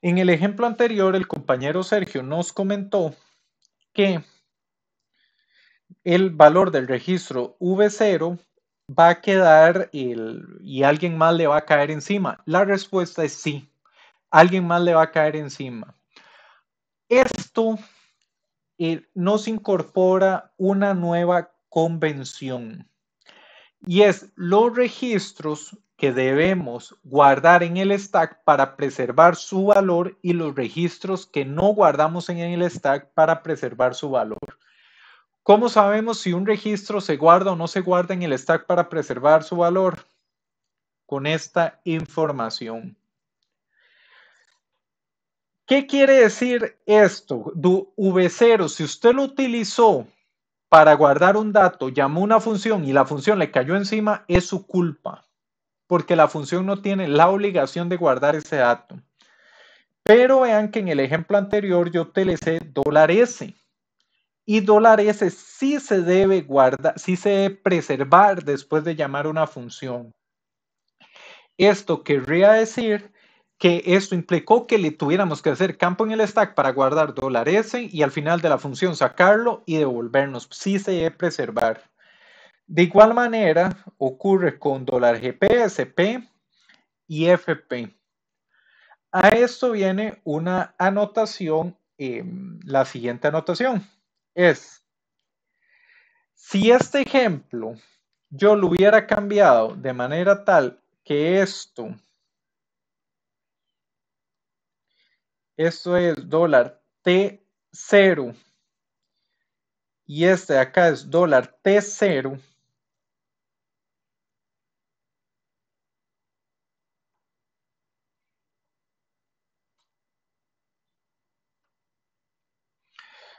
En el ejemplo anterior, el compañero Sergio nos comentó que el valor del registro V0 va a quedar y alguien más le va a caer encima. La respuesta es sí, alguien más le va a caer encima. Esto eh, nos incorpora una nueva convención y es los registros que debemos guardar en el stack para preservar su valor y los registros que no guardamos en el stack para preservar su valor. ¿Cómo sabemos si un registro se guarda o no se guarda en el stack para preservar su valor? Con esta información. ¿Qué quiere decir esto? Du V0, si usted lo utilizó para guardar un dato, llamó una función y la función le cayó encima, es su culpa porque la función no tiene la obligación de guardar ese dato. Pero vean que en el ejemplo anterior yo utilicé $S y $S sí se debe guardar, sí se debe preservar después de llamar una función. Esto querría decir que esto implicó que le tuviéramos que hacer campo en el stack para guardar $S y al final de la función sacarlo y devolvernos. Sí se debe preservar. De igual manera, ocurre con dólar GPSP y FP. A esto viene una anotación, em, la siguiente anotación es, si este ejemplo yo lo hubiera cambiado de manera tal que esto, esto es dólar T0 y este de acá es dólar T0,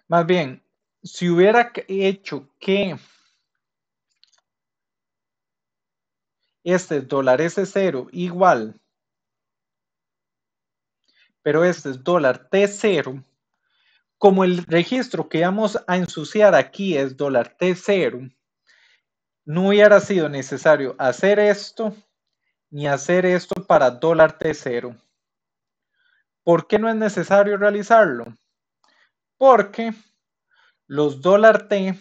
Más bien, si hubiera hecho que este dólar es cero igual, pero este es dólar T0, como el registro que vamos a ensuciar aquí es dólar T0, no hubiera sido necesario hacer esto ni hacer esto para dólar T0. ¿Por qué no es necesario realizarlo? porque los dólar T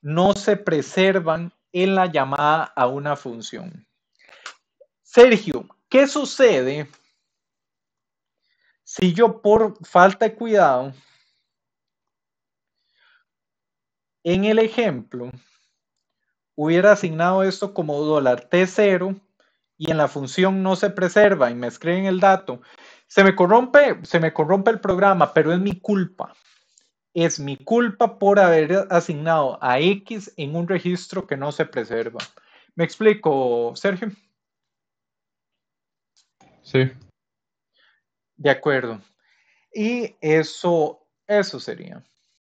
no se preservan en la llamada a una función. Sergio, ¿qué sucede si yo por falta de cuidado, en el ejemplo, hubiera asignado esto como dólar T0 y en la función no se preserva y me escriben el dato se me corrompe, se me corrompe el programa, pero es mi culpa. Es mi culpa por haber asignado a X en un registro que no se preserva. ¿Me explico, Sergio? Sí. De acuerdo. Y eso, eso sería.